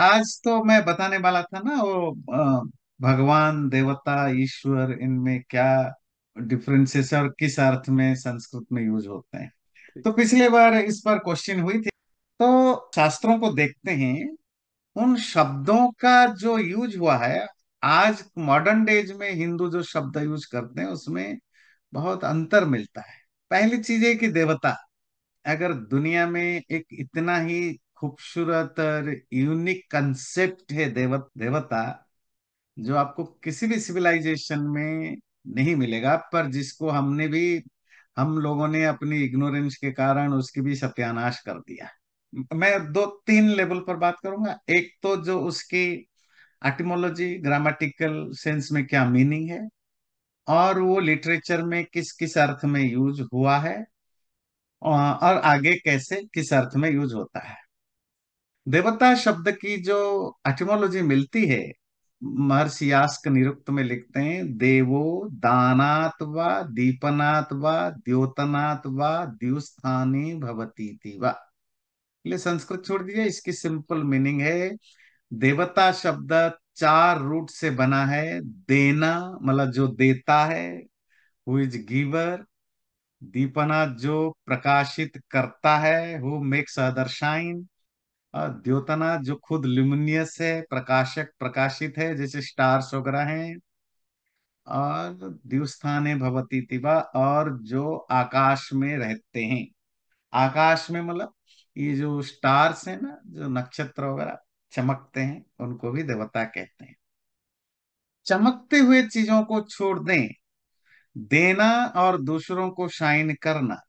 आज तो मैं बताने वाला था ना वो भगवान देवता ईश्वर इनमें क्या डिफरेंसेस है और किस अर्थ में संस्कृत में यूज होते हैं तो पिछले बार इस बार क्वेश्चन हुई थी तो शास्त्रों को देखते हैं उन शब्दों का जो यूज हुआ है आज मॉडर्न डेज में हिंदू जो शब्द यूज करते हैं उसमें बहुत अंतर मिलता है पहली चीज है कि देवता अगर दुनिया में एक इतना ही खूबसूरत और यूनिक कंसेप्ट है देव देवता जो आपको किसी भी सिविलाइजेशन में नहीं मिलेगा पर जिसको हमने भी हम लोगों ने अपनी इग्नोरेंस के कारण उसकी भी सत्यानाश कर दिया मैं दो तीन लेवल पर बात करूंगा एक तो जो उसकी आर्टिमोलॉजी ग्रामेटिकल सेंस में क्या मीनिंग है और वो लिटरेचर में किस किस अर्थ में यूज हुआ है और आगे कैसे किस अर्थ में यूज होता है देवता शब्द की जो एटिमोलॉजी मिलती है महर्षियास्क निरुक्त में लिखते हैं देवो दानात व दीपनात व द्योतनात व द्युस्थानी भवती थी वे संस्कृत छोड़ दीजिए इसकी सिंपल मीनिंग है देवता शब्द चार रूट से बना है देना मतलब जो देता है हु इज गिवर दीपनाथ जो प्रकाशित करता है हु मेक्स अदर शाइन द्योतना जो खुद ल्यूमिनियस है प्रकाशक प्रकाशित है जैसे स्टार्स वगैरह हैं और दिवस्थाने भवती तिबा और जो आकाश में रहते हैं आकाश में मतलब ये जो स्टार्स है ना जो नक्षत्र वगैरह चमकते हैं उनको भी देवता कहते हैं चमकते हुए चीजों को छोड़ दें देना और दूसरों को शाइन करना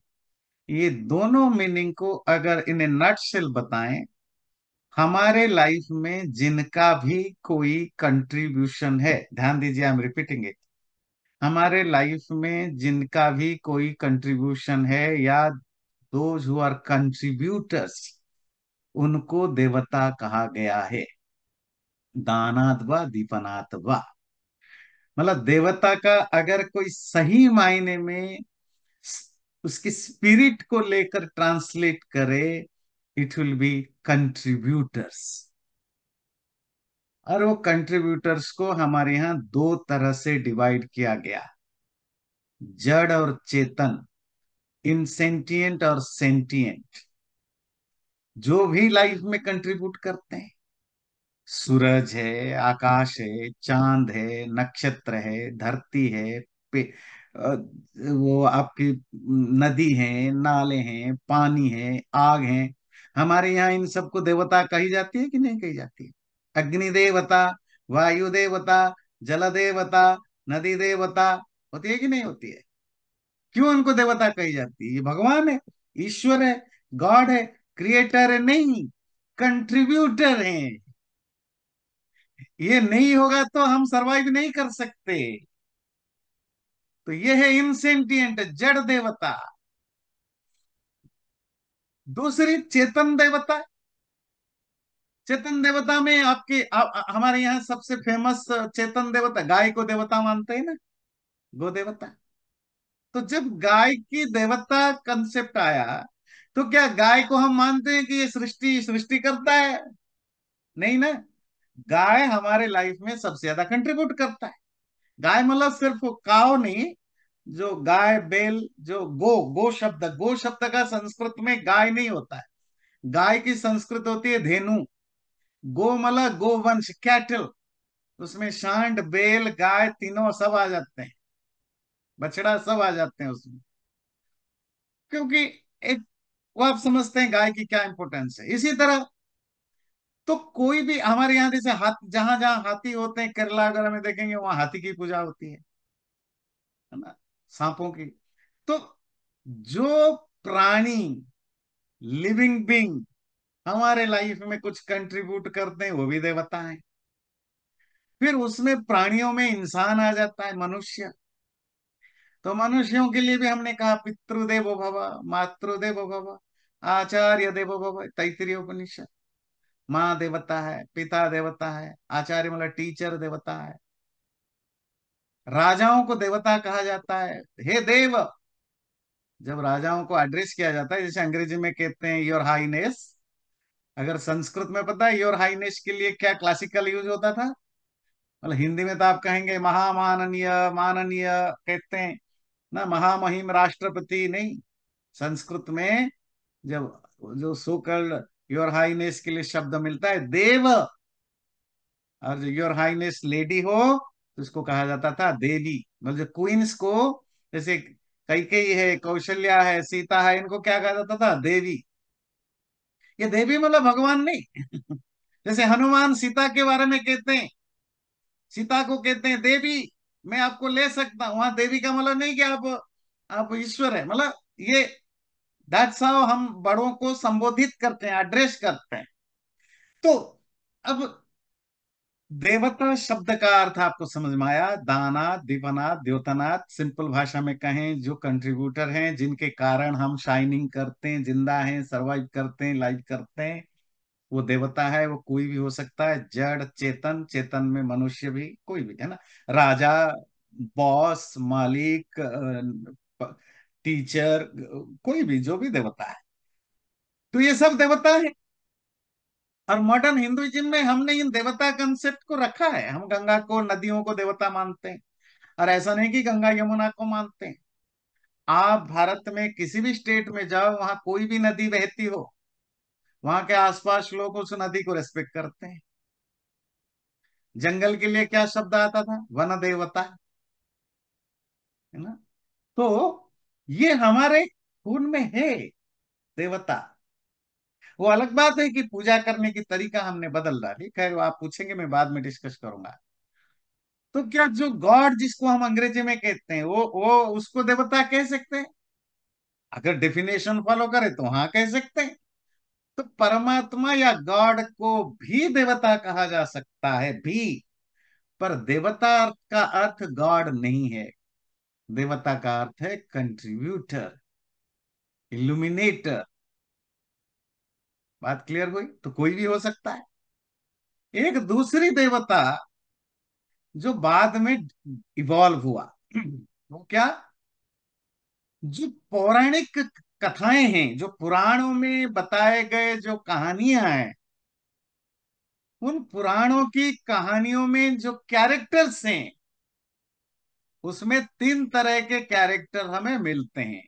ये दोनों मीनिंग को अगर इन्हें नटसेल बताएं हमारे लाइफ में जिनका भी कोई कंट्रीब्यूशन है ध्यान दीजिए आई एम रिपीटिंग इट हमारे लाइफ में जिनका भी कोई कंट्रीब्यूशन है या दोज हु आर कंट्रीब्यूटर्स उनको देवता कहा गया है दानात व व मतलब देवता का अगर कोई सही मायने में उसकी स्पिरिट को लेकर ट्रांसलेट करे इट विल बी कंट्रीब्यूटर्स और वो कंट्रीब्यूटर्स को हमारे यहां दो तरह से डिवाइड किया गया जड़ और चेतन इनसेंटियंट और सेंटियंट जो भी लाइफ में कंट्रीब्यूट करते हैं सूरज है आकाश है चांद है नक्षत्र है धरती है पे, वो आपकी नदी है नाले हैं पानी है आग है हमारे यहाँ इन सबको देवता कही जाती है कि नहीं कही जाती है अग्नि देवता वायु देवता जल देवता नदी देवता होती है कि नहीं होती है क्यों उनको देवता कही जाती है ये भगवान है ईश्वर है गॉड है क्रिएटर है नहीं कंट्रीब्यूटर है ये नहीं होगा तो हम सरवाइव नहीं कर सकते तो ये है इनसेंटियंट जड़ देवता दूसरी चेतन देवता चेतन देवता में आपके आ, हमारे यहाँ सबसे फेमस चेतन देवता गाय को देवता मानते हैं ना गो देवता तो जब गाय की देवता कंसेप्ट आया तो क्या गाय को हम मानते हैं कि ये सृष्टि सृष्टि करता है नहीं ना गाय हमारे लाइफ में सबसे ज्यादा कंट्रीब्यूट करता है गाय मतलब सिर्फ काव नहीं जो गाय बैल जो गो गो शब्द गो शब्द का संस्कृत में गाय नहीं होता है गाय की संस्कृत होती है धेनु गोमला गोवंश कैटल उसमें शांड बेल गाय तीनों सब आ जाते हैं बछड़ा सब आ जाते हैं उसमें क्योंकि एक वो आप समझते हैं गाय की क्या इंपोर्टेंस है इसी तरह तो कोई भी हमारे यहाँ जैसे हाथ जहां जहां हाथी होते हैं केरला वगैरह में देखेंगे वहां हाथी की पूजा होती है ना सांपों की तो जो प्राणी लिविंग बींग हमारे लाइफ में कुछ कंट्रीब्यूट करते हैं वो भी देवता है फिर उसमें प्राणियों में इंसान आ जाता है मनुष्य तो मनुष्यों के लिए भी हमने कहा पितृदेवो भव मातृदेवो भव आचार्य देवो भव तैतरीय उपनिषद माँ देवता है पिता देवता है आचार्य मतलब टीचर देवता है राजाओं को देवता कहा जाता है हे देव जब राजाओं को एड्रेस किया जाता है जैसे अंग्रेजी में कहते हैं योर हाईनेस अगर संस्कृत में पता है योर हाईनेस के लिए क्या क्लासिकल यूज होता था मतलब हिंदी में तो आप कहेंगे महामाननीय माननीय कहते हैं ना महामहिम राष्ट्रपति नहीं संस्कृत में जब जो सोकल योर हाईनेस के लिए शब्द मिलता है देव और जो योर हाईनेस लेडी हो उसको तो कहा जाता था देवी मतलब क्वींस को जैसे कई है कौशल्या है सीता है इनको क्या कहा जाता था देवी ये देवी मतलब भगवान नहीं जैसे हनुमान सीता के बारे में कहते हैं सीता को कहते हैं देवी मैं आपको ले सकता हूं वहां देवी का मतलब नहीं कि आप आप ईश्वर है मतलब ये दैट्स हाउ हम बड़ों को संबोधित करते हैं एड्रेस करते हैं तो अब देवता शब्द का अर्थ आपको समझ में आया दाना दीपनाथ द्योतनाथ सिंपल भाषा में कहें जो कंट्रीब्यूटर हैं जिनके कारण हम शाइनिंग करते हैं जिंदा हैं सरवाइव करते हैं लाइव करते हैं वो देवता है वो कोई भी हो सकता है जड़ चेतन चेतन में मनुष्य भी कोई भी है ना राजा बॉस मालिक टीचर कोई भी जो भी देवता है तो ये सब देवता है और मॉडर्न हिंदुइज्म में हमने इन देवता कंसेप्ट को रखा है हम गंगा को नदियों को देवता मानते हैं और ऐसा नहीं कि गंगा यमुना को मानते हैं आप भारत में किसी भी स्टेट में जाओ वहां कोई भी नदी बहती हो वहां के आसपास लोग उस नदी को रेस्पेक्ट करते हैं जंगल के लिए क्या शब्द आता था वन देवता है ना तो ये हमारे खून में है देवता वो अलग बात है कि पूजा करने की तरीका हमने बदल डाली खैर आप पूछेंगे मैं बाद में डिस्कस करूंगा तो क्या जो गॉड जिसको हम अंग्रेजी में कहते हैं वो वो उसको देवता कह सकते हैं अगर डेफिनेशन फॉलो करें तो हाँ कह सकते हैं तो परमात्मा या गॉड को भी देवता कहा जा सकता है भी पर देवता का अर्थ गॉड नहीं है देवता का अर्थ है कंट्रीब्यूटर इल्यूमिनेटर बात क्लियर हुई तो कोई भी हो सकता है एक दूसरी देवता जो बाद में इवॉल्व हुआ वो तो क्या जो पौराणिक कथाएं हैं जो पुराणों में बताए गए जो कहानियां हैं उन पुराणों की कहानियों में जो कैरेक्टर्स हैं उसमें तीन तरह के कैरेक्टर हमें मिलते हैं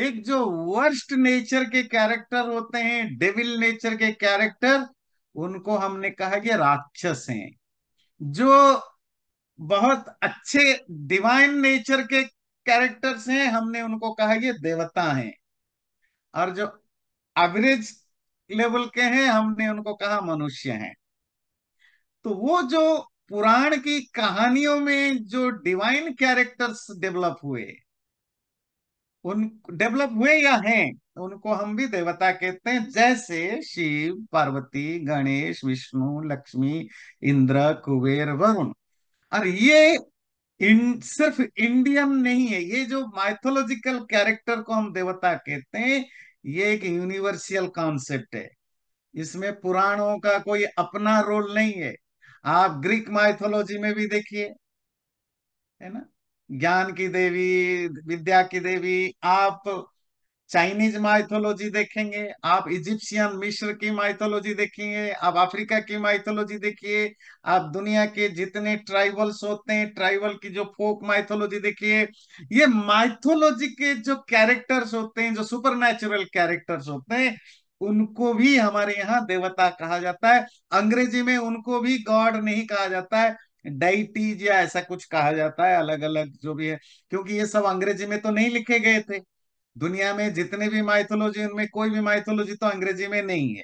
एक जो वर्स्ट नेचर के कैरेक्टर होते हैं डेविल नेचर के कैरेक्टर उनको हमने कहा कि राक्षस हैं जो बहुत अच्छे डिवाइन नेचर के कैरेक्टर्स हैं हमने उनको कहा कि देवता हैं और जो एवरेज लेवल के हैं हमने उनको कहा मनुष्य हैं तो वो जो पुराण की कहानियों में जो डिवाइन कैरेक्टर्स डेवलप हुए उन डेवलप हुए या हैं उनको हम भी देवता कहते हैं जैसे शिव पार्वती गणेश विष्णु लक्ष्मी इंद्र कुबेर वरुण और ये इन सिर्फ इंडियन नहीं है ये जो माइथोलॉजिकल कैरेक्टर को हम देवता कहते हैं ये एक यूनिवर्सियल कॉन्सेप्ट है इसमें पुराणों का कोई अपना रोल नहीं है आप ग्रीक माइथोलॉजी में भी देखिए है ना ज्ञान की देवी विद्या की देवी आप चाइनीज माइथोलॉजी देखेंगे आप इजिप्शियन मिश्र की माइथोलॉजी देखेंगे आप अफ्रीका की माइथोलॉजी देखिए आप दुनिया के जितने ट्राइबल्स होते हैं ट्राइबल की जो फोक माइथोलॉजी देखिए ये माइथोलॉजी के जो कैरेक्टर्स होते हैं जो सुपर नेचुरल कैरेक्टर्स होते हैं उनको भी हमारे यहाँ देवता कहा जाता है अंग्रेजी में उनको भी गॉड नहीं कहा जाता है डाइटीज या ऐसा कुछ कहा जाता है अलग अलग जो भी है क्योंकि ये सब अंग्रेजी में तो नहीं लिखे गए थे दुनिया में जितने भी माइथोलॉजी उनमें कोई भी माइथोलॉजी तो अंग्रेजी में नहीं है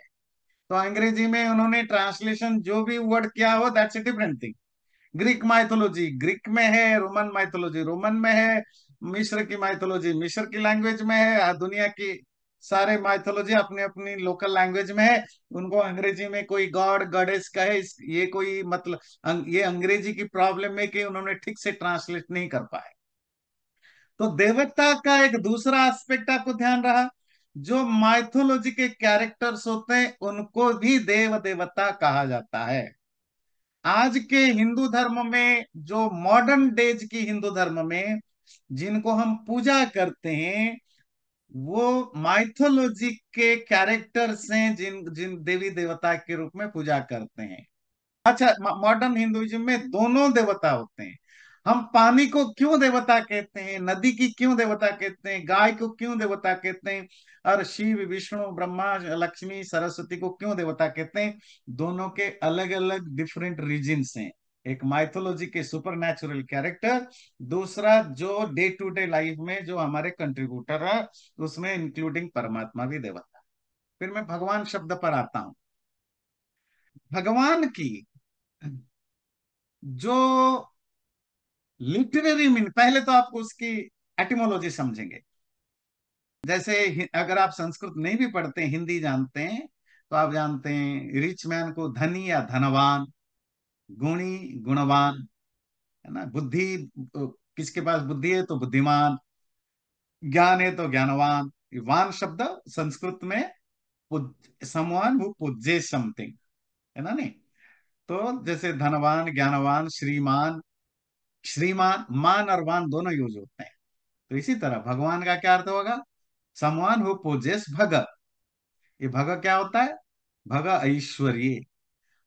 तो अंग्रेजी में उन्होंने ट्रांसलेशन जो भी वर्ड किया हो that's a different thing Greek mythology Greek में है रोमन माइथोलॉजी रोमन में है मिश्र की माइथोलॉजी मिश्र की लैंग्वेज में है दुनिया की सारे माइथोलॉजी अपनी अपनी लोकल लैंग्वेज में है उनको अंग्रेजी में कोई गॉड गडेस कहे ये कोई मतलब अं, ये अंग्रेजी की प्रॉब्लम है कि उन्होंने ठीक से ट्रांसलेट नहीं कर पाए तो देवता का एक दूसरा एस्पेक्ट आपको ध्यान रहा जो माइथोलॉजी के कैरेक्टर्स होते हैं उनको भी देव देवता कहा जाता है आज के हिंदू धर्म में जो मॉडर्न डेज की हिंदू धर्म में जिनको हम पूजा करते हैं वो माइथोलॉजी के कैरेक्टर्स हैं जिन जिन देवी देवता के रूप में पूजा करते हैं अच्छा मॉडर्न हिंदुइज्म में दोनों देवता होते हैं हम पानी को क्यों देवता कहते हैं नदी की क्यों देवता कहते हैं गाय को क्यों देवता कहते हैं और शिव विष्णु ब्रह्मा लक्ष्मी सरस्वती को क्यों देवता कहते हैं दोनों के अलग अलग डिफरेंट रीजन हैं एक माइथोलॉजी के सुपर नेचुरल कैरेक्टर दूसरा जो डे टू डे लाइफ में जो हमारे कंट्रीब्यूटर है उसमें इंक्लूडिंग परमात्मा भी देवता फिर मैं भगवान शब्द पर आता हूं भगवान की जो लिटरेरी मीन पहले तो आपको उसकी एटिमोलॉजी समझेंगे जैसे अगर आप संस्कृत नहीं भी पढ़ते हिंदी जानते हैं तो आप जानते हैं रिच मैन को धनी या धनवान गुणी गुणवान है ना बुद्धि किसके पास बुद्धि है तो बुद्धिमान ज्ञान है तो ज्ञानवान वान शब्द संस्कृत में समान हु पूज्य समथिंग है ना नहीं तो जैसे धनवान ज्ञानवान श्रीमान श्रीमान मान और वान दोनों यूज होते हैं तो इसी तरह भगवान का क्या अर्थ होगा समवान हो पूजेस भग ये भग क्या होता है भग ऐश्वर्य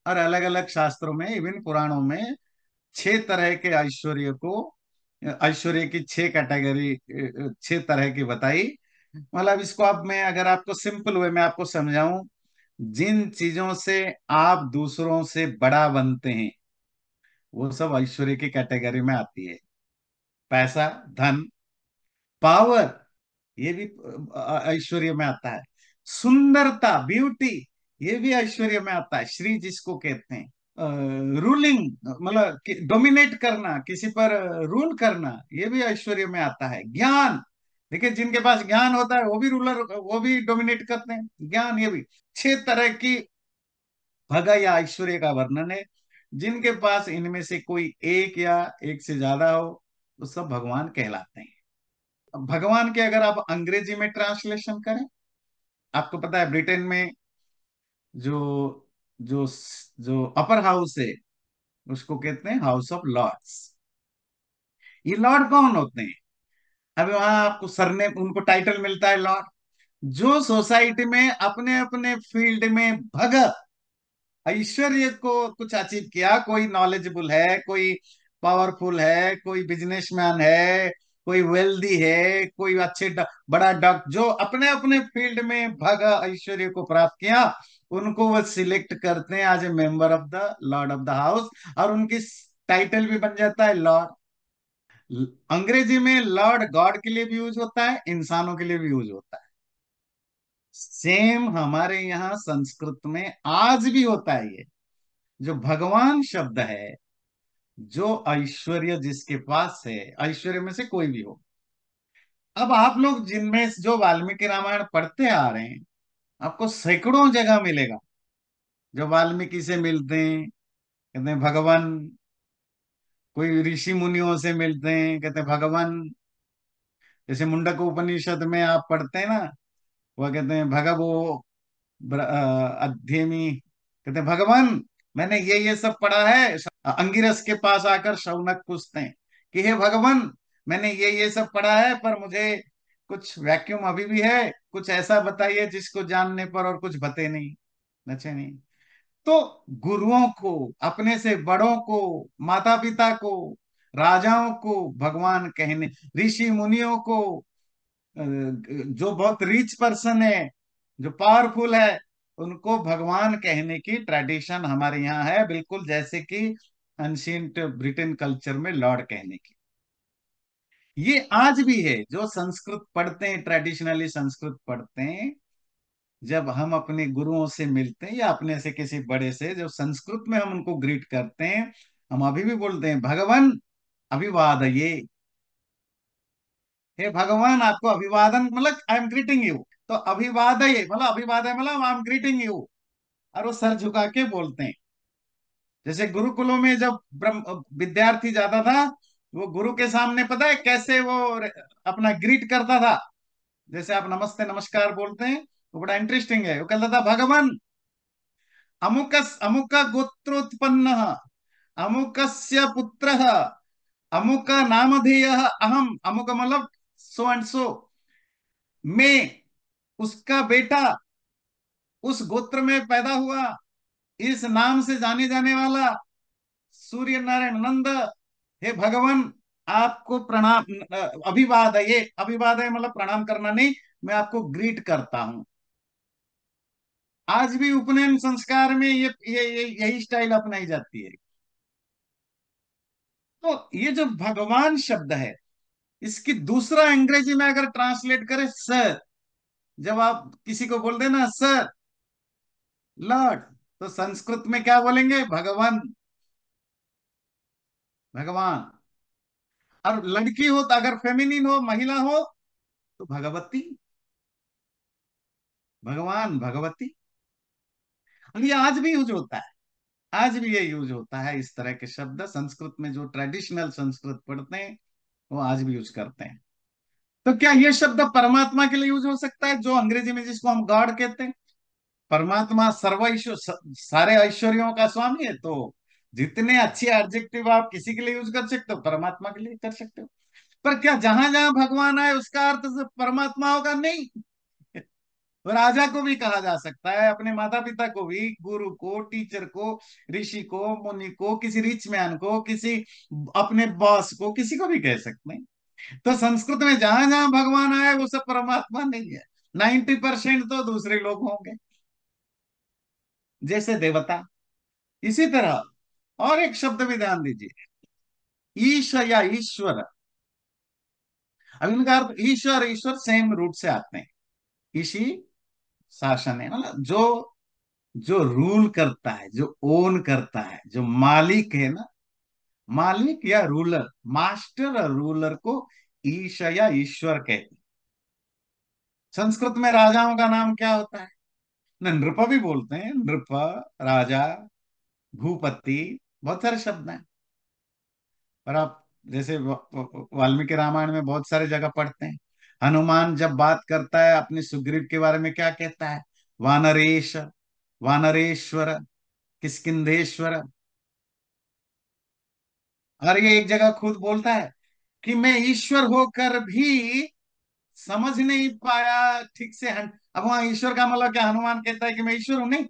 और अलग अलग शास्त्रों में इवन पुराणों में छह तरह के ऐश्वर्य को ऐश्वर्य की छह कैटेगरी छह तरह की बताई मतलब इसको अब मैं अगर आपको सिंपल वे में आपको समझाऊं जिन चीजों से आप दूसरों से बड़ा बनते हैं वो सब ऐश्वर्य की कैटेगरी में आती है पैसा धन पावर ये भी ऐश्वर्य में आता है सुंदरता ब्यूटी ये भी ऐश्वर्य में आता है श्री जिसको कहते हैं रूलिंग मतलब डोमिनेट करना किसी पर रूल करना ये भी ऐश्वर्य में आता है ज्ञान देखिये जिनके पास ज्ञान होता है वो भी रूलर वो भी डोमिनेट करते हैं ज्ञान ये भी छह तरह की भगा या ऐश्वर्य का वर्णन है जिनके पास इनमें से कोई एक या एक से ज्यादा हो वो सब भगवान कहलाते हैं भगवान के अगर आप अंग्रेजी में ट्रांसलेशन करें आपको पता है ब्रिटेन में जो जो जो अपर हाउस है उसको कहते हैं हाउस ऑफ लॉर्ड्स ये लॉर्ड कौन होते हैं अभी वहां आपको सरने उनको टाइटल मिलता है लॉर्ड जो सोसाइटी में अपने अपने फील्ड में भगत ऐश्वर्य को कुछ अचीव किया कोई नॉलेजेबल है कोई पावरफुल है कोई बिजनेसमैन है कोई वेल्दी है कोई अच्छे डा, बड़ा डॉक्टर जो अपने अपने फील्ड में भग ऐश्वर्य को प्राप्त किया उनको वो सिलेक्ट करते हैं as a member of the lord of the house और उनकी टाइटल भी बन जाता है लॉर्ड अंग्रेजी में लॉर्ड गॉड के लिए भी यूज होता है इंसानों के लिए भी यूज होता है सेम हमारे यहां संस्कृत में आज भी होता है ये जो भगवान शब्द है जो ऐश्वर्य जिसके पास है ऐश्वर्य में से कोई भी हो अब आप लोग जिनमें जो वाल्मीकि रामायण पढ़ते आ रहे हैं आपको सैकड़ों जगह मिलेगा जो वाल्मीकि से मिलते हैं कहते हैं भगवान कोई ऋषि मुनियों से मिलते हैं कहते हैं भगवान जैसे मुंडक उपनिषद में आप पढ़ते हैं ना वह कहते हैं भगवो अध्यमी कहते हैं भगवान मैंने ये ये सब पढ़ा है अंगिरस के पास आकर शौनक पूछते हैं कि हे भगवान मैंने ये ये सब पढ़ा है पर मुझे कुछ वैक्यूम अभी भी है कुछ ऐसा बताइए जिसको जानने पर और कुछ बते नहीं नचे नहीं तो गुरुओं को अपने से बड़ों को माता पिता को राजाओं को भगवान कहने ऋषि मुनियों को जो बहुत रिच पर्सन है जो पावरफुल है उनको भगवान कहने की ट्रेडिशन हमारे यहाँ है बिल्कुल जैसे कि एंशियंट ब्रिटेन कल्चर में लॉर्ड कहने की ये आज भी है जो संस्कृत पढ़ते हैं ट्रेडिशनली संस्कृत पढ़ते हैं जब हम अपने गुरुओं से मिलते हैं या अपने से किसी बड़े से जब संस्कृत में हम उनको ग्रीट करते हैं हम अभी भी बोलते हैं भगवान अभिवाद ये हे भगवान आपको अभिवादन मतलब आई एम ग्रीटिंग यू तो अभिवाद ये मतलब अभिवाद है मतलब आई एम ग्रीटिंग यू और वो सर झुका के बोलते हैं जैसे गुरुकुलों में जब विद्यार्थी जाता था वो गुरु के सामने पता है कैसे वो अपना ग्रीट करता था जैसे आप नमस्ते नमस्कार बोलते हैं वो बड़ा इंटरेस्टिंग है वो कहता था भगवान अमुक अमुक गोत्रोत्पन्न अमुक पुत्र अमुक नामधेय अहम अमुक मतलब सो एंड सो मैं उसका बेटा उस गोत्र में पैदा हुआ इस नाम से जाने जाने वाला सूर्य नारायण नंद हे भगवान आपको प्रणाम अभिवाद है ये अभिवाद है मतलब प्रणाम करना नहीं मैं आपको ग्रीट करता हूं आज भी उपनयन संस्कार में ये ये, ये यही स्टाइल अपनाई जाती है तो ये जो भगवान शब्द है इसकी दूसरा अंग्रेजी में अगर ट्रांसलेट करें सर जब आप किसी को बोल देना सर लॉर्ड तो संस्कृत में क्या बोलेंगे भगवान भगवान और लड़की हो तो अगर फेमिनिन हो महिला हो तो भगवती भगवान भगवती और ये आज भी यूज होता है आज भी ये यूज होता है इस तरह के शब्द संस्कृत में जो ट्रेडिशनल संस्कृत पढ़ते हैं वो आज भी यूज करते हैं तो क्या ये शब्द परमात्मा के लिए यूज हो सकता है जो अंग्रेजी में जिसको हम गॉड कहते हैं परमात्मा सर्व सारे ऐश्वर्यों का स्वामी है तो जितने अच्छे ऑब्जेक्टिव आप किसी के लिए यूज कर सकते हो परमात्मा के लिए कर सकते हो पर क्या जहां जहां भगवान आए उसका अर्थ परमात्मा होगा नहीं राजा को भी कहा जा सकता है अपने माता पिता को भी गुरु को टीचर को ऋषि को मुनि को किसी रिच मैन को किसी अपने बॉस को किसी को भी कह सकते हैं तो संस्कृत में जहां जहां भगवान आए वो सब परमात्मा नहीं है नाइन्टी परसेंट तो दूसरे लोग होंगे जैसे देवता इसी तरह और एक शब्द भी ध्यान दीजिए ईश या ईश्वर अब इनका अर्थ ईश्वर ईश्वर सेम रूट से आते हैं इसी शासन है मतलब जो जो रूल करता है जो ओन करता है जो मालिक है ना मालिक या रूलर मास्टर और रूलर को ईश या ईश्वर कहते संस्कृत में राजाओं का नाम क्या होता है ना नृप भी बोलते हैं नृप राजा भूपति बहुत सारे शब्द हैं पर आप जैसे वाल्मीकि रामायण में बहुत सारे जगह पढ़ते हैं हनुमान जब बात करता है अपने सुग्रीव के बारे में क्या कहता है वानरेश वानरेश्वर किसकिंदेश्वर और ये एक जगह खुद बोलता है कि मैं ईश्वर होकर भी समझ नहीं पाया ठीक से हन... अब वहां ईश्वर का मतलब क्या हनुमान कहता है कि मैं ईश्वर हूं नहीं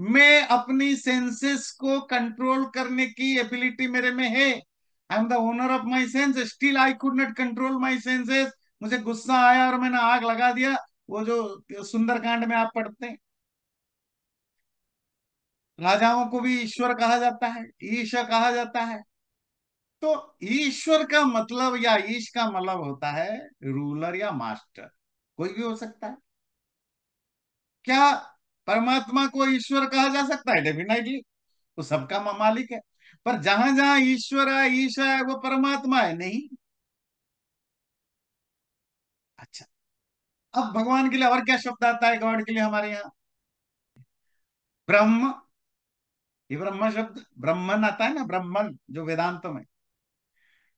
मैं अपनी सेंसेस को कंट्रोल करने की एबिलिटी मेरे में है I am the owner of my sense still I could not control my senses मुझे गुस्सा आया और मैंने आग लगा दिया वो जो सुंदरकांड में आप पढ़ते हैं राजाओं को भी ईश्वर कहा जाता है ईश कहा जाता है तो ईश्वर का मतलब या ईश का मतलब होता है रूलर या मास्टर कोई भी हो सकता है क्या परमात्मा को ईश्वर कहा जा सकता है डेफिनेटली वो सबका मालिक है पर जहां जहां ईश्वर है ईशा है वो परमात्मा है नहीं अच्छा अब भगवान के लिए और क्या शब्द आता है गॉड के लिए हमारे यहाँ ब्रह्म ये ब्रह्म शब्द ब्रह्मन आता है ना ब्रह्मन जो वेदांत में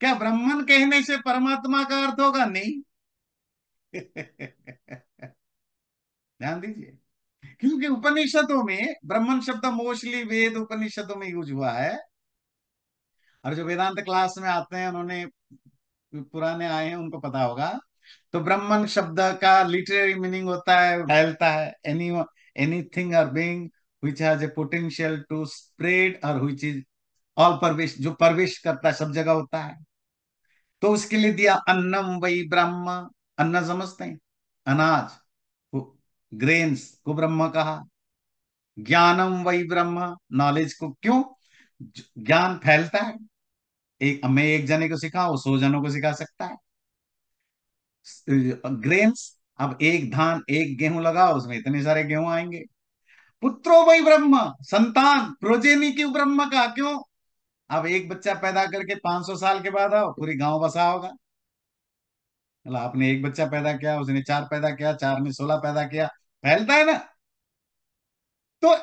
क्या ब्रह्मन कहने से परमात्मा का अर्थ होगा नहीं ध्यान दीजिए क्योंकि उपनिषदों में ब्राह्मण शब्द मोस्टली वेद उपनिषदों में यूज हुआ है और जो वेदांत क्लास में आते हैं उन्होंने पुराने आए हैं उनको पता होगा तो ब्राह्मण शब्द का लिटरेरी मीनिंग होता है फैलता है एनी एनीथिंग और being which has a potential to spread और व्हिच इज ऑल परवेश जो परवेश करता है सब जगह होता है तो उसके लिए दिया अन्नम वही ब्रह्म अन्न समझते हैं अनाज ग्रेन्स को ब्रह्म कहा ज्ञानम वही ब्रह्म नॉलेज को क्यों ज्ञान फैलता है एक मैं एक जने को सिखा वो सौ जनों को सिखा सकता है ग्रेन्स अब एक धान एक गेहूं लगाओ उसमें इतने सारे गेहूं आएंगे पुत्रो वही ब्रह्म संतान प्रोजेनी क्यों ब्रह्म का क्यों अब एक बच्चा पैदा करके 500 साल के बाद आओ पूरी गांव बसा होगा मतलब आपने एक बच्चा पैदा किया उसने चार पैदा किया चार ने सोलह पैदा किया फैलता है ना तो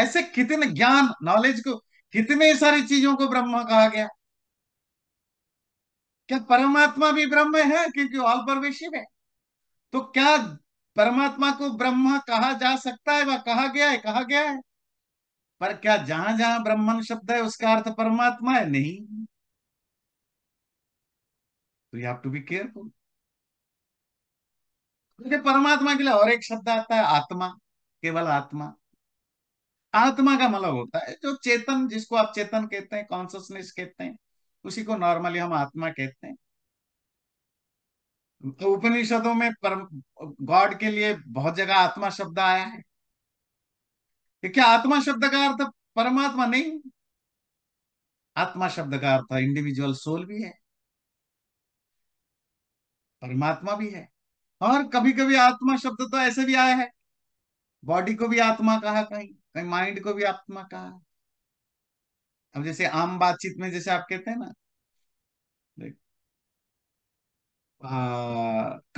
ऐसे कितने ज्ञान नॉलेज को कितने सारी चीजों को ब्रह्म कहा गया क्या परमात्मा भी ब्रह्म है क्योंकि ऑल परवेशिव है तो क्या परमात्मा को ब्रह्म कहा जा सकता है वह कहा गया है कहा गया है पर क्या जहां जहां ब्रह्मन शब्द है उसका अर्थ परमात्मा है नहीं तो you have to be careful क्योंकि परमात्मा के लिए और एक शब्द आता है आत्मा केवल आत्मा आत्मा का मतलब होता है जो चेतन जिसको आप चेतन कहते हैं कॉन्सियसनेस कहते हैं उसी को नॉर्मली हम आत्मा कहते हैं तो उपनिषदों में परम गॉड के लिए बहुत जगह आत्मा शब्द आया है क्या आत्मा शब्द का अर्थ परमात्मा नहीं आत्मा शब्द का अर्थ इंडिविजुअल सोल भी है परमात्मा भी है और कभी कभी आत्मा शब्द तो ऐसे भी आया है बॉडी को भी आत्मा कहा कहीं कहीं माइंड को भी आत्मा कहा अब जैसे आम बातचीत में जैसे आप कहते हैं ना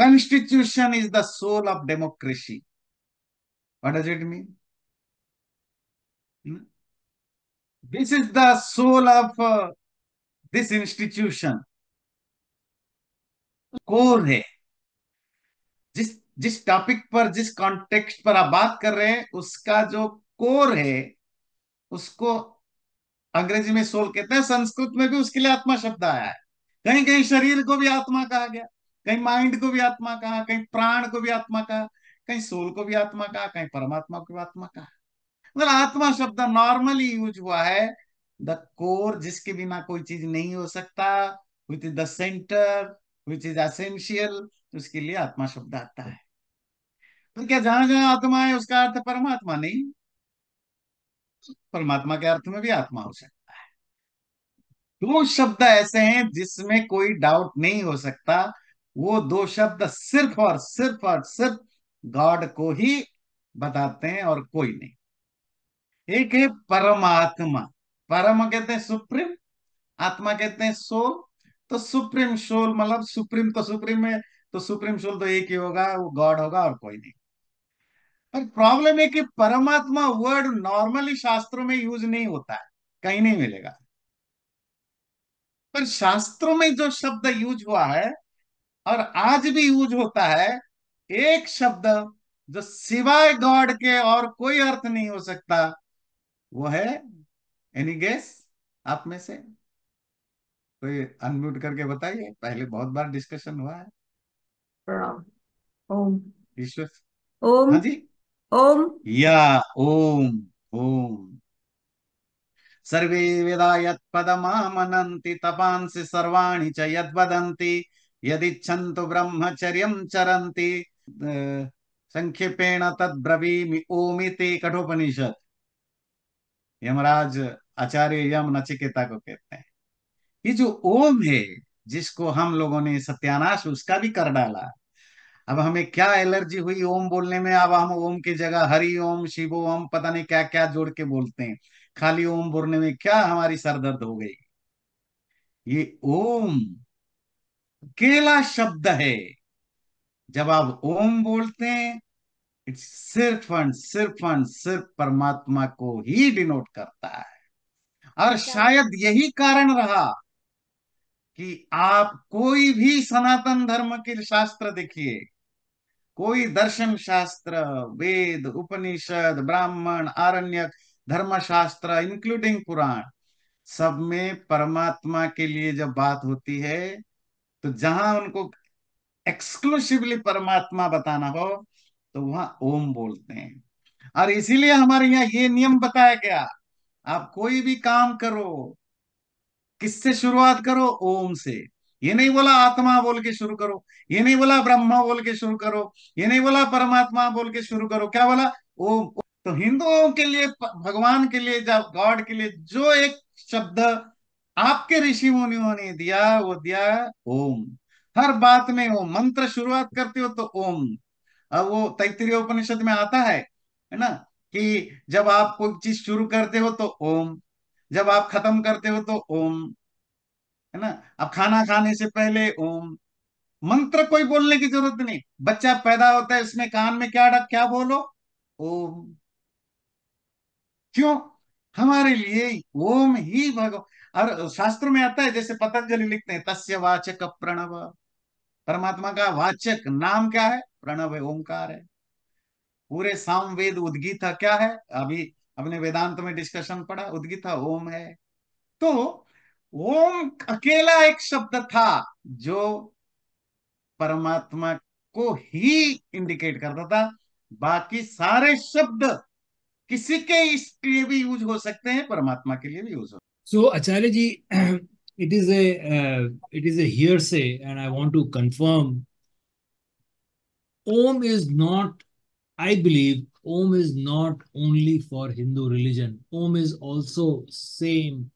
constitution is the soul of democracy what does it mean this is the soul of this institution core है जिस जिस टॉपिक पर जिस कॉन्टेक्स्ट पर आप बात कर रहे हैं उसका जो कोर है उसको अंग्रेजी में सोल कहते हैं संस्कृत में भी उसके लिए आत्मा शब्द आया है कहीं कहीं शरीर को भी आत्मा कहा गया कहीं माइंड को भी आत्मा कहा कहीं प्राण को भी आत्मा कहा कहीं सोल को भी आत्मा कहा कहीं परमात्मा को भी आत्मा कहा मतलब आत्मा शब्द नॉर्मली यूज हुआ है द कोर जिसके बिना कोई चीज नहीं हो सकता which is the center which is essential तो उसके लिए आत्मा शब्द आता है तो क्या जहां जहां आत्मा है उसका अर्थ परमात्मा नहीं परमात्मा के अर्थ में भी आत्मा हो सकता है दो शब्द ऐसे हैं जिसमें कोई डाउट नहीं हो सकता वो दो शब्द सिर्फ और सिर्फ और सिर्फ गॉड को ही बताते हैं और कोई नहीं एक है परमात्मा परम कहते हैं सुप्रीम आत्मा कहते हैं सोल तो सुप्रीम सोल मतलब सुप्रीम तो सुप्रीम है तो सुप्रीम सोल तो एक ही होगा वो गॉड होगा और कोई नहीं पर प्रॉब्लम है कि परमात्मा वर्ड नॉर्मली शास्त्रों में यूज नहीं होता है कहीं नहीं मिलेगा पर शास्त्रों में जो शब्द यूज हुआ है और आज भी यूज होता है एक शब्द जो सिवाय गॉड के और कोई अर्थ नहीं हो सकता वो है एनी गेस आप में से कोई अनम्यूट करके बताइए पहले बहुत बार डिस्कशन हुआ है प्रणाम ओम ईश्वर ओम हाँ जी ओम या ओम सर्वे वेदा यत्पदमामनन्ति तपासी सर्वाणी च यद्वदन्ति यदिच्छन्तु ब्रह्मचर्य चरती संक्षेपेण तद्ब्रवीमि ओमिति कठोपनिषद यमराज आचार्य यम नचिकेता को कहते हैं ये जो ओम है जिसको हम लोगों ने सत्यानाश उसका भी कर डाला अब हमें क्या एलर्जी हुई ओम बोलने में अब हम ओम की जगह हरि ओम शिव ओम पता नहीं क्या क्या जोड़ के बोलते हैं खाली ओम बोलने में क्या हमारी सरदर्द हो गई ये ओम अकेला शब्द है जब आप ओम बोलते हैं इट्स सिर्फ एंड सिर्फ एंड सिर्फ परमात्मा को ही डिनोट करता है और अच्छा। शायद यही कारण रहा कि आप कोई भी सनातन धर्म के शास्त्र देखिए कोई दर्शन शास्त्र वेद उपनिषद ब्राह्मण आरण्यक धर्मशास्त्र इंक्लूडिंग पुराण सब में परमात्मा के लिए जब बात होती है तो जहां उनको एक्सक्लूसिवली परमात्मा बताना हो तो वहां ओम बोलते हैं और इसीलिए हमारे यहाँ ये नियम बताया गया आप कोई भी काम करो किससे शुरुआत करो ओम से ये नहीं बोला आत्मा बोल के शुरू करो ये नहीं बोला ब्रह्मा बोल के शुरू करो ये नहीं बोला परमात्मा बोल के शुरू करो क्या बोला ओम तो हिंदुओं के लिए भगवान के लिए जब गॉड के लिए जो एक शब्द आपके ऋषि मुनियों ने दिया वो दिया ओम हर बात में ओम मंत्र शुरुआत करते हो तो ओम अब वो तैतरीय उपनिषद में आता है है ना कि जब आप कोई चीज शुरू करते हो तो ओम जब आप खत्म करते हो तो ओम है ना अब खाना खाने से पहले ओम मंत्र कोई बोलने की जरूरत नहीं बच्चा पैदा होता है उसमें कान में क्या डक क्या बोलो ओम क्यों हमारे लिए ओम ही भगवान और शास्त्र में आता है जैसे पतंजलि लिखते हैं तस्य वाचक प्रणव परमात्मा का वाचक नाम क्या है प्रणव है ओंकार है पूरे सामवेद उद्गीता क्या है अभी हमने वेदांत में डिस्कशन पढ़ा उद्गीता ओम है तो ओम अकेला एक शब्द था जो परमात्मा को ही इंडिकेट करता था बाकी सारे शब्द किसी के इसके भी यूज हो सकते हैं परमात्मा के लिए भी यूज हो so Acharya ji it is a it is a hearsay and I want to confirm Om is not I believe Om is not only for Hindu religion. Om is also same,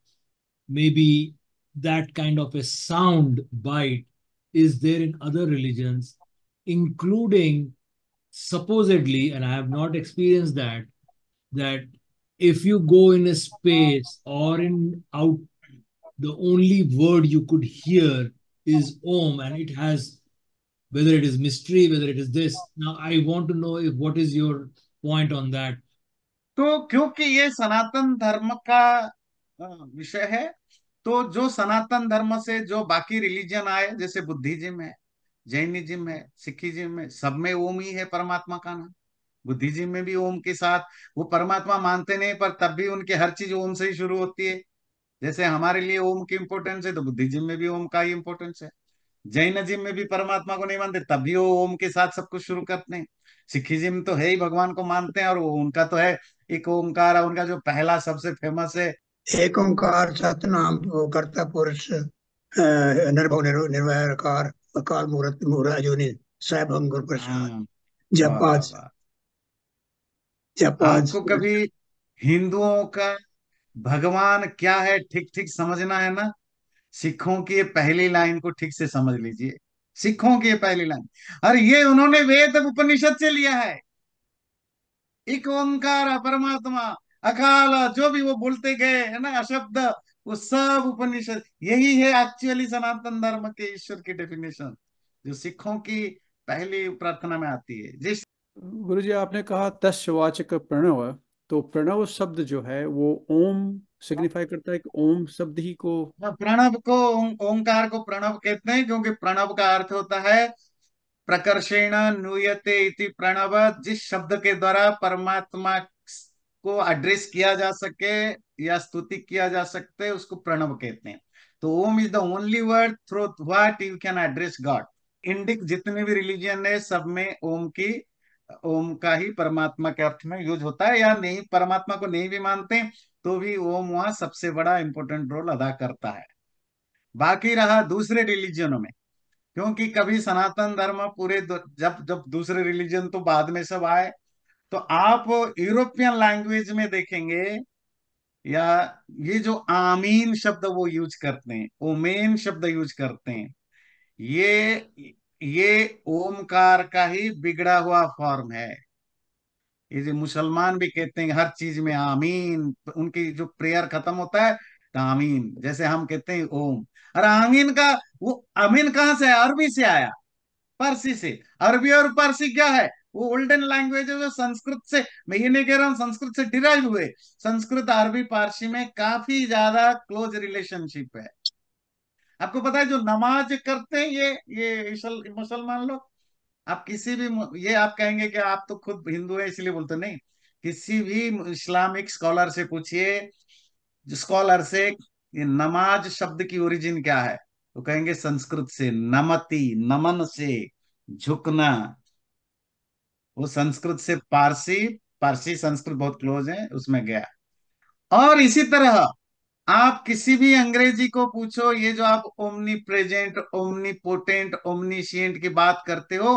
maybe that kind of a sound bite is there in other religions, including supposedly, and I have not experienced that, that if you go in a space or in out, the only word you could hear is Om and it has whether it is mystery, whether it is this. Now I want to know if what is your point on that तो क्योंकि ये सनातन धर्म का विषय है तो जो सनातन धर्म से जो बाकी रिलीजन आए जैसे बुद्धिज्म है जैनिज्म है सिखिज्म है सब में ओम ही है परमात्मा का नाम बुद्धिज्म में भी ओम के साथ वो परमात्मा मानते नहीं पर तब भी उनकी हर चीज ओम से ही शुरू होती है जैसे हमारे लिए ओम की इम्पोर्टेंस है तो बुद्धिज्म में भी ओम का ही इम्पोर्टेंस है जैन जिम में भी परमात्मा को नहीं मानते तब भी वो ओम के साथ सब कुछ शुरू करते हैं सिखिज्म में तो है ही भगवान को मानते हैं और उनका तो है एक ओंकार उनका जो पहला सबसे फेमस है एक ओंकार सतनाम करता पुरुष निर्भव प्रसाद हाँ। जब आज जब आपको कभी हिंदुओं का भगवान क्या है ठीक ठीक समझना है ना सिखों की पहली लाइन को ठीक से समझ लीजिए सिखों की पहली लाइन और ये उन्होंने वेद उपनिषद से लिया है एक ओंकार परमात्मा अकाल जो भी वो बोलते गए है ना अशब्द वो सब उपनिषद यही है एक्चुअली सनातन धर्म के ईश्वर की डेफिनेशन जो सिखों की पहली प्रार्थना में आती है जिस गुरु जी आपने कहा तस्वाचक प्रणव तो प्रणव शब्द जो है वो ओम सिग्निफाई करता है कि ओम शब्द ही को हाँ, प्रणव को ओंकार को प्रणव कहते हैं क्योंकि प्रणव का अर्थ होता है प्रकर्षण नुयते इति प्रणव जिस शब्द के द्वारा परमात्मा को एड्रेस किया जा सके या स्तुति किया जा सकते उसको प्रणव कहते हैं तो Om is the only word through what you can address God Indic जितने भी रिलीजन है सब में ओम की ओम का ही परमात्मा के अर्थ में यूज होता है या नहीं परमात्मा को नहीं भी मानते तो भी ओम वहां सबसे बड़ा इंपॉर्टेंट रोल अदा करता है बाकी रहा दूसरे रिलीजनों में क्योंकि कभी सनातन धर्म पूरे जब जब दूसरे रिलीजन तो बाद में सब आए तो आप यूरोपियन लैंग्वेज में देखेंगे या ये जो आमीन शब्द वो यूज करते हैं ओमेन शब्द यूज करते हैं ये ये ओमकार का ही बिगड़ा हुआ फॉर्म है ये मुसलमान भी कहते हैं हर चीज में आमीन उनकी जो प्रेयर खत्म होता है तो आमीन जैसे हम कहते हैं ओम और आमीन का वो अमीन कहां से है अरबी से आया पारसी से अरबी और पारसी क्या है वो ओल्डन लैंग्वेज है जो संस्कृत से मैं ये नहीं कह रहा हूँ संस्कृत से डिराइव हुए संस्कृत अरबी पारसी में काफी ज्यादा क्लोज रिलेशनशिप है आपको पता है जो नमाज करते हैं ये ये मुसलमान लोग आप किसी भी ये आप कहेंगे कि आप तो खुद हिंदू है इसलिए बोलते नहीं किसी भी इस्लामिक स्कॉलर से पूछिए स्कॉलर से ये नमाज शब्द की ओरिजिन क्या है तो कहेंगे संस्कृत से नमति नमन से झुकना वो संस्कृत से पारसी पारसी संस्कृत बहुत क्लोज है उसमें गया और इसी तरह आप किसी भी अंग्रेजी को पूछो ये जो आप omnipresent omnipotent omniscient की बात करते हो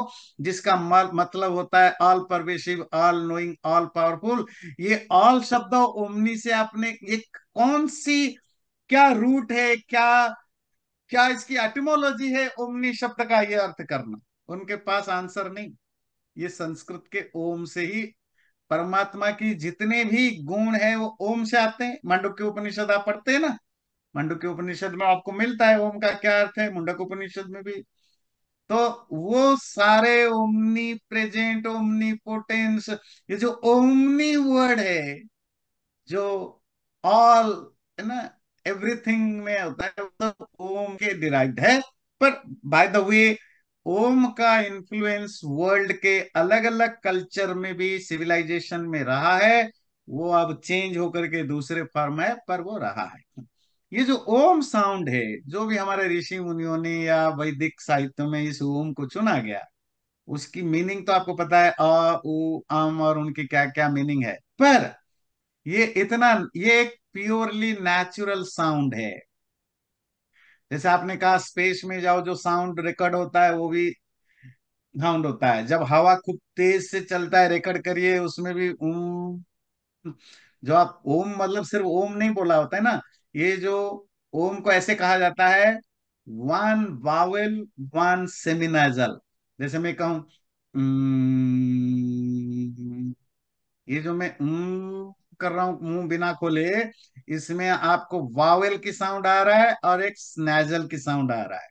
जिसका मतलब होता है all pervasive all knowing all powerful ये ऑल शब्द ओमनी से आपने ये कौन सी क्या रूट है क्या क्या इसकी एटिमोलॉजी है ओमनी शब्द का ये अर्थ करना उनके पास आंसर नहीं ये संस्कृत के ओम से ही परमात्मा की जितने भी गुण है वो ओम से आते हैं मंडू के उपनिषद आप पढ़ते हैं ना मंडू के उपनिषद में आपको मिलता है ओम का क्या अर्थ है मुंडक उपनिषद में भी तो वो सारे ओमनी प्रेजेंट ओमनी पोटेंस ये जो ओमनी वर्ड है जो ऑल है ना एवरीथिंग में होता है तो ओम के डिराइव्ड है पर बाय द वे ओम का इन्फ्लुएंस वर्ल्ड के अलग अलग कल्चर में भी सिविलाइजेशन में रहा है वो अब चेंज होकर के दूसरे फॉर्म है पर वो रहा है ये जो ओम साउंड है जो भी हमारे ऋषि मुनियों ने या वैदिक साहित्य में इस ओम को चुना गया उसकी मीनिंग तो आपको पता है अ उ अम और उनकी क्या क्या मीनिंग है पर ये इतना ये एक प्योरली नेचुरल साउंड है जैसे आपने कहा स्पेस में जाओ जो साउंड रिकॉर्ड होता है वो भी साउंड होता है जब हवा खूब तेज से चलता है रिकॉर्ड करिए उसमें भी ओम जो आप ओम मतलब सिर्फ ओम नहीं बोला होता है ना ये जो ओम को ऐसे कहा जाता है वन वावेल वन सेमिनाइजल जैसे मैं कहूं ये जो मैं कर रहा हूं मुंह बिना खोले इसमें आपको वावेल की साउंड आ रहा है और एक स्नेजल की साउंड आ रहा है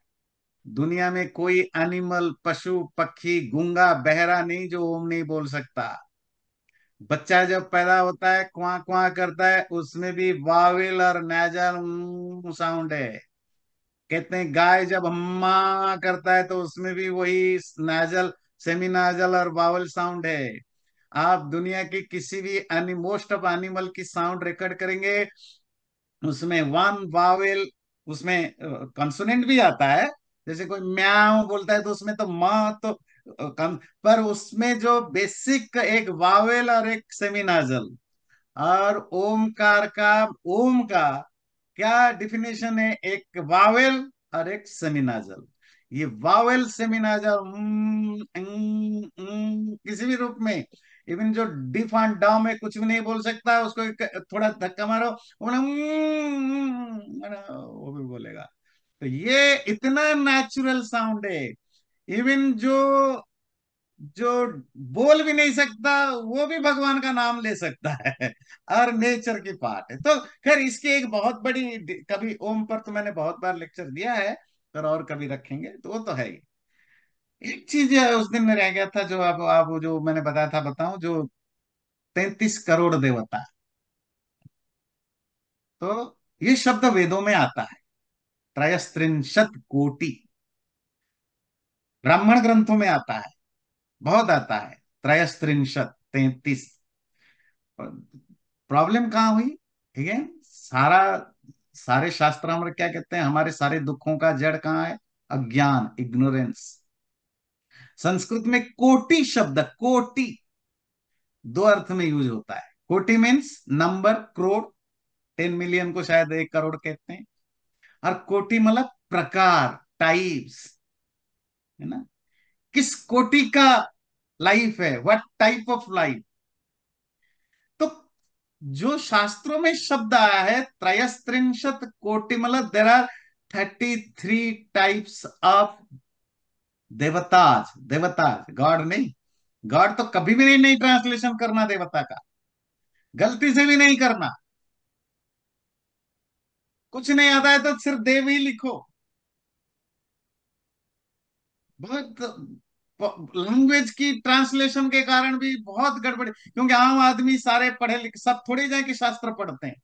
दुनिया में कोई एनिमल पशु पक्षी गुंगा बहरा नहीं जो ओम नहीं बोल सकता बच्चा जब पैदा होता है कुआ कुआ करता है उसमें भी वावेल और नैजल साउंड है कहते हैं गाय जब हम्मा करता है तो उसमें भी वही नैजल सेमी नैजल और वावल साउंड है आप दुनिया के किसी भी अन्य मोस्ट ऑफ एनिमल की साउंड रिकॉर्ड करेंगे उसमें वन वावेल उसमें कंसोनेंट uh, भी आता है जैसे कोई म्याओ बोलता है तो उसमें तो म तो कम uh, पर उसमें जो बेसिक एक वावेल और एक सेमिनाजल और ओमकार का ओम का क्या डिफिनेशन है एक वावेल और एक सेमिनाजल ये vowel seminasal mm, mm, mm, किसी भी रूप में इवन जो डिफ एंड डा में कुछ भी नहीं बोल सकता है उसको थोड़ा धक्का मारो हम्म, हम्म, हम्म, वो भी बोलेगा तो ये इतना नेचुरल साउंड है इवन जो जो बोल भी नहीं सकता वो भी भगवान का नाम ले सकता है और नेचर की पार्ट है तो खैर इसकी एक बहुत बड़ी कभी ओम पर तो मैंने बहुत बार लेक्चर दिया है पर और कभी रखेंगे तो वो तो है ही एक चीज उस दिन में रह गया था जो आप आप जो मैंने बताया था बताऊं जो तैतीस करोड़ देवता तो ये शब्द वेदों में आता है त्रयस्त्रिंशत कोटि ब्राह्मण ग्रंथों में आता है बहुत आता है त्रयस्त्रिंशत तैतीस प्रॉब्लम कहाँ हुई ठीक है सारा सारे शास्त्र हमारे क्या कहते हैं हमारे सारे दुखों का जड़ कहाँ है अज्ञान इग्नोरेंस संस्कृत में कोटि शब्द कोटि दो अर्थ में यूज होता है कोटि means number crore ten million को शायद एक करोड़ कहते हैं और कोटि मतलब प्रकार टाइप्स है ना किस कोटि का लाइफ है व्हाट टाइप ऑफ लाइफ तो जो शास्त्रों में शब्द आया है त्रयस्त्रिंशत कोटि मतलब there are thirty three types of देवताज देवताज गॉड नहीं गॉड तो कभी भी नहीं, नहीं ट्रांसलेशन करना देवता का गलती से भी नहीं करना कुछ नहीं आता है तो सिर्फ देव ही लिखो बहुत लैंग्वेज की ट्रांसलेशन के कारण भी बहुत गड़बड़ी क्योंकि आम आदमी सारे पढ़े लिखे सब थोड़े जाए कि शास्त्र पढ़ते हैं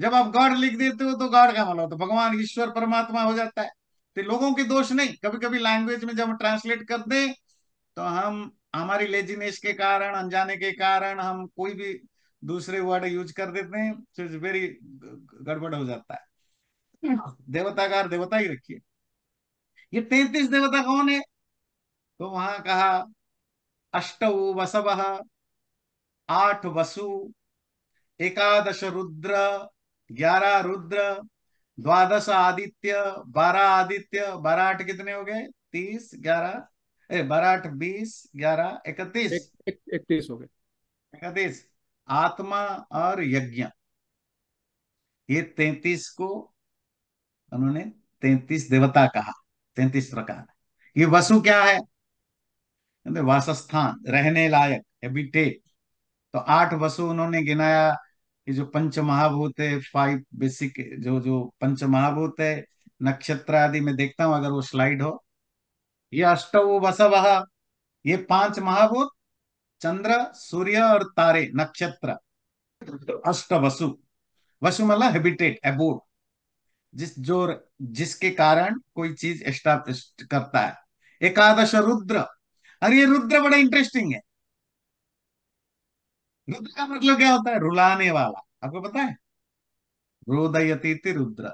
जब आप गॉड लिख देते हो तो गॉड का मतलब तो भगवान ईश्वर परमात्मा हो जाता है तो लोगों के दोष नहीं कभी कभी लैंग्वेज में जब ट्रांसलेट कर दे तो हम हमारी लेजीनेस के कारण अनजाने के कारण हम कोई भी दूसरे वर्ड यूज कर देते हैं तो इट्स वेरी गड़बड़ हो जाता है देवताकार देवता ही रखिए ये तैतीस देवता कौन है तो वहां कहा अष्ट वसव आठ वसु एकादश रुद्र ग्यारह रुद्र द्वादश आदित्य बारह आदित्य बारह आठ कितने हो गए तीस ग्यारह बारह आठ बीस ग्यारह इकतीस इकतीस हो गए इकतीस आत्मा और यज्ञ ये तैतीस को उन्होंने तैतीस देवता कहा तैतीस प्रकार ये वसु क्या है वासस्थान रहने लायक हैबिटेट तो आठ वसु उन्होंने गिनाया ये जो पंच महाभूत है फाइव बेसिक जो जो पंच महाभूत है नक्षत्र आदि में देखता हूं अगर वो स्लाइड हो ये अष्टव वसव ये पांच महाभूत चंद्र सूर्य और तारे नक्षत्र अष्ट वसु वसु मतलब हैबिटेट एबोर्ड जिस जो जिसके कारण कोई चीज एस्टाब्लिश करता है एकादश रुद्र अरे ये रुद्र बड़ा इंटरेस्टिंग है रुद्र तो का मतलब क्या होता है रुलाने वाला आपको पता है रोदयती रुद्र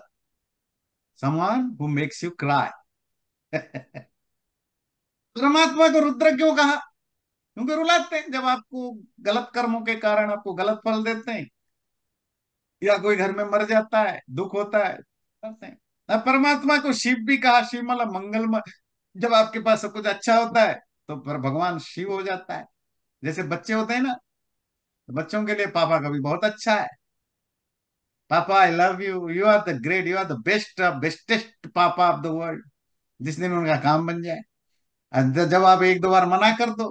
समान हु मेक्स यू क्राई परमात्मा को रुद्र क्यों कहा क्योंकि रुलाते हैं जब आपको गलत कर्मों के कारण आपको गलत फल देते हैं या कोई घर में मर जाता है दुख होता है करते हैं परमात्मा को शिव भी कहा शिव मतलब मंगलमय जब आपके पास सब कुछ अच्छा होता है तो पर भगवान शिव हो जाता है जैसे बच्चे होते हैं ना तो बच्चों के लिए पापा का भी बहुत अच्छा है पापा I love you you are the great you are the best bestest papa of the world जिसने दिन उनका काम बन जाए जब आप एक दो बार मना कर दो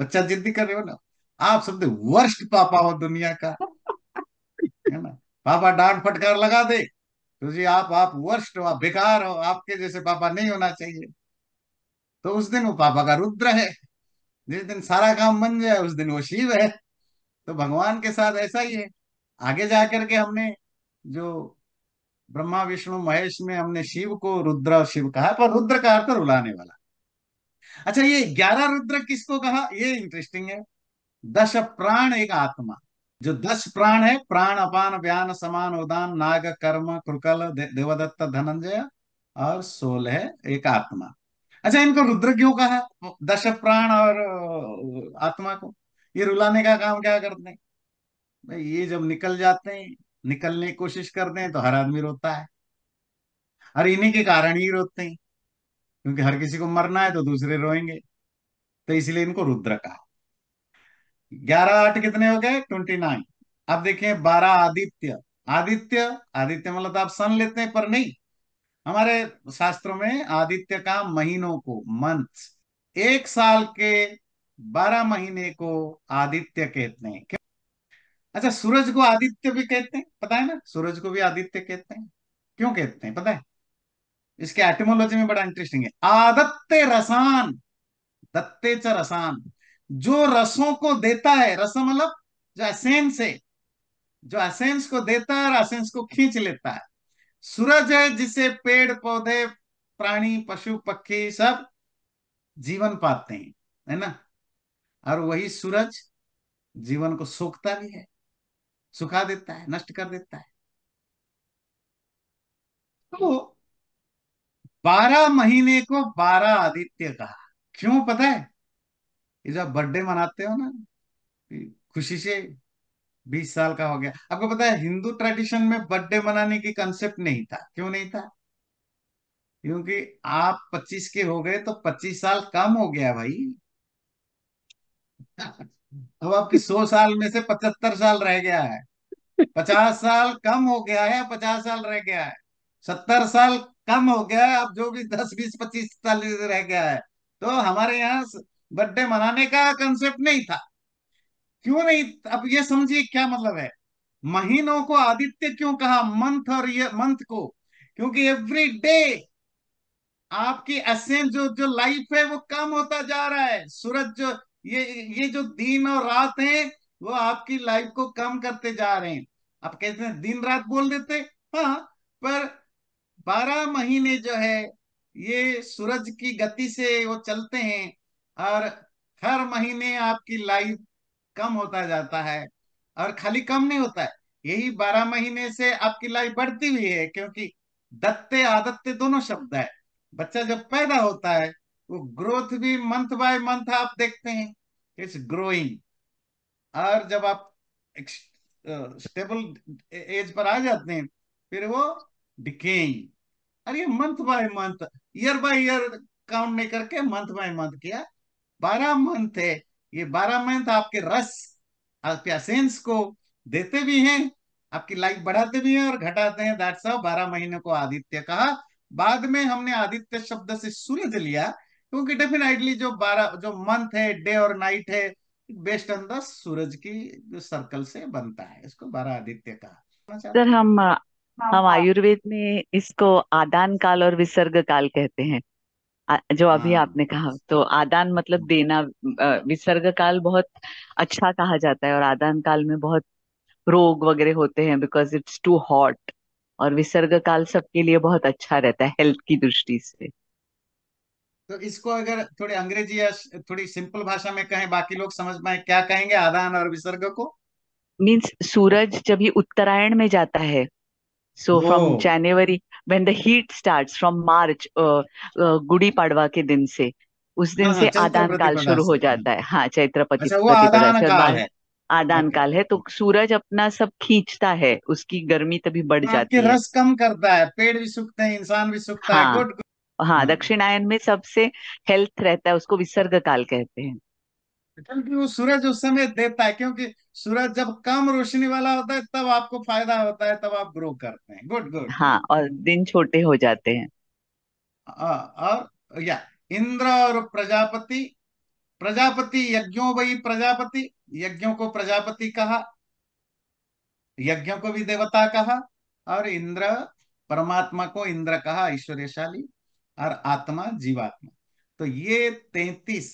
बच्चा जिद्दी कर रहे हो ना आप सबसे वर्स्ट पापा हो दुनिया का है ना पापा डांट फटकार लगा दे तो जी आप आप वर्स्ट हो आप बेकार हो आपके जैसे पापा नहीं होना चाहिए तो उस दिन वो पापा का रुद्र है जिस दिन सारा काम बन जाए उस दिन वो शिव है तो भगवान के साथ ऐसा ही है आगे जाकर के हमने जो ब्रह्मा विष्णु महेश में हमने शिव को रुद्र शिव कहा पर रुद्र का अर्थ रुलाने वाला अच्छा ये ग्यारह रुद्र किसको कहा ये इंटरेस्टिंग है दश प्राण एक आत्मा जो दस प्राण है प्राण अपान व्यान समान उदान नाग कर्म कृकल देवदत्त धनंजय और सोल है एक आत्मा अच्छा इनको रुद्र क्यों कहा दश प्राण और आत्मा को ये रुलाने का काम क्या करते हैं भाई ये जब निकल जाते हैं निकलने की कोशिश करते हैं तो हर आदमी रोता है और इन्हीं के कारण ही रोते हैं क्योंकि हर किसी को मरना है तो दूसरे रोएंगे तो इसलिए इनको रुद्र कहा ग्यारह आठ कितने हो गए ट्वेंटी नाइन अब देखिए बारह आदित्य आदित्य आदित्य मतलब तो आप सन लेते हैं पर नहीं हमारे शास्त्रों में आदित्य का महीनों को मंथ एक साल के बारह महीने को आदित्य कहते हैं क्या अच्छा सूरज को आदित्य भी कहते हैं पता है ना सूरज को भी आदित्य कहते हैं क्यों कहते हैं पता है इसके एटमोलॉजी में बड़ा इंटरेस्टिंग है आदत्ते रसान दत्ते च रसान जो रसों को देता है रस मतलब जो असेंस है जो असेंस को देता है और असेंस को खींच लेता है सूरज है जिसे पेड़ पौधे प्राणी पशु पक्षी सब जीवन पाते हैं है ना और वही सूरज जीवन को सोखता भी है सुखा देता है नष्ट कर देता है तो बारह महीने को बारह आदित्य कहा क्यों पता है ये जब बर्थडे मनाते हो ना खुशी से बीस साल का हो गया आपको पता है हिंदू ट्रेडिशन में बर्थडे मनाने की कंसेप्ट नहीं था क्यों नहीं था क्योंकि आप पच्चीस के हो गए तो पच्चीस साल कम हो गया भाई अब आपकी सौ साल में से पचहत्तर साल रह गया है पचास साल कम हो गया है पचास साल रह गया है सत्तर साल कम हो गया है अब जो भी दस बीस पच्चीस चालीस रह गया है तो हमारे यहाँ बर्थडे मनाने का कंसेप्ट नहीं था क्यों नहीं अब ये समझिए क्या मतलब है महीनों को आदित्य क्यों कहा मंथ और ये मंथ को क्योंकि एवरी डे आपकी एसेंस जो जो लाइफ है वो कम होता जा रहा है सूरज जो ये ये जो दिन और रात है वो आपकी लाइफ को कम करते जा रहे हैं आप कहते हैं दिन रात बोल देते हाँ पर बारह महीने जो है ये सूरज की गति से वो चलते हैं और हर महीने आपकी लाइफ कम होता जाता है और खाली कम नहीं होता है यही बारह महीने से आपकी लाइफ बढ़ती हुई है क्योंकि दत्ते आदत्ते दोनों शब्द है बच्चा जब पैदा होता है वो ग्रोथ भी मंथ बाय मंथ आप देखते हैं इट्स ग्रोइंग और जब आप स्टेबल एज पर आ जाते हैं फिर वो डिकेइंग ये month by month year by year count नहीं करके मंथ बाय मंथ किया बारह मंथ है ये बारह मंथ आपके रस आपके असेंस को देते भी हैं आपकी लाइफ बढ़ाते भी हैं और घटाते हैं दैट्स बारह महीने को आदित्य कहा बाद में हमने आदित्य शब्द से सूर्य लिया क्योंकि डेफिनेटली जो बारह जो मंथ है डे और नाइट है बेस्ट ऑन द सूरज की जो सर्कल से बनता है इसको बारह आदित्य कहा सर हम हम हाँ, हाँ। आयुर्वेद में इसको आदान काल और विसर्ग काल कहते हैं जो अभी हाँ। आपने कहा तो आदान मतलब देना विसर्ग काल बहुत अच्छा कहा जाता है और आदान काल में बहुत रोग वगैरह होते हैं बिकॉज इट्स टू हॉट और विसर्ग काल सबके लिए बहुत अच्छा रहता है हेल्थ की दृष्टि से तो इसको अगर थोड़ी अंग्रेजी या थोड़ी सिंपल भाषा में कहें बाकी लोग समझ पाए क्या कहेंगे आदान और विसर्ग को मीन्स सूरज जब ये उत्तरायण में जाता है so from January when the heat starts from March Gudi Padwa के दिन से उस दिन हाँ, हाँ से आदान काल शुरू हो जाता है हाँ चैत्र अच्छा, आदान काल है आदान काल है तो सूरज अपना सब खींचता है उसकी गर्मी तभी बढ़ जाती है रस कम करता है पेड़ भी सूखते हैं इंसान भी सूखता है हाँ। हाँ हम्म। दक्षिणायन में सबसे हेल्थ रहता है उसको विसर्ग काल कहते हैं अच्छा, क्योंकि वो सूरज उस समय देता है क्योंकि सूरज जब कम रोशनी वाला होता है तब आपको फायदा होता है तब आप ग्रो करते हैं गुड गुड हाँ और दिन छोटे हो जाते हैं आ, और या इंद्र और प्रजापति प्रजापति यज्ञों वही प्रजापति यज्ञों को प्रजापति कहा यज्ञों को भी देवता कहा और इंद्र परमात्मा को इंद्र कहा ऐश्वर्यशाली और आत्मा जीवात्मा तो ये तैतीस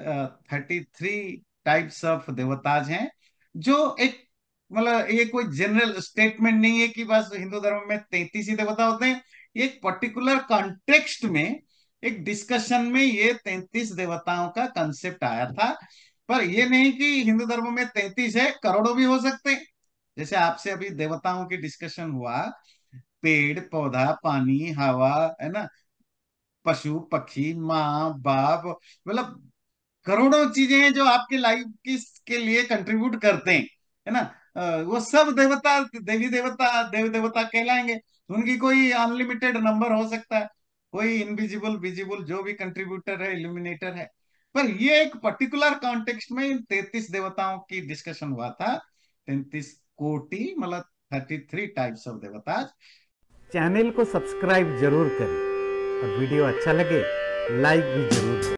थर्टी थ्री टाइप्स ऑफ देवताज हैं जो एक मतलब ये कोई जनरल स्टेटमेंट नहीं है कि बस हिंदू धर्म में तैतीस ही देवता होते हैं एक पर्टिकुलर कॉन्टेक्स्ट में एक डिस्कशन में ये तैतीस देवताओं का कंसेप्ट आया था पर ये नहीं कि हिंदू धर्म में तैतीस है करोड़ों भी हो सकते हैं जैसे आपसे अभी देवताओं की डिस्कशन हुआ पेड़ पौधा पानी हवा है ना पशु पक्षी माँ बाप मतलब करोड़ों चीजें हैं जो आपके लाइफ किस के लिए कंट्रीब्यूट करते हैं है ना वो सब देवता देवी देवता देव देवता कहलाएंगे उनकी कोई अनलिमिटेड नंबर हो सकता है कोई इनविजिबल विजिबल जो भी कंट्रीब्यूटर है इल्यूमिनेटर है पर ये एक पर्टिकुलर कॉन्टेक्स्ट में तैतीस देवताओं की डिस्कशन हुआ था तैतीस कोटि मतलब thirty three types of devta channel को सब्सक्राइब जरूर करें और वीडियो अच्छा लगे लाइक भी जरूर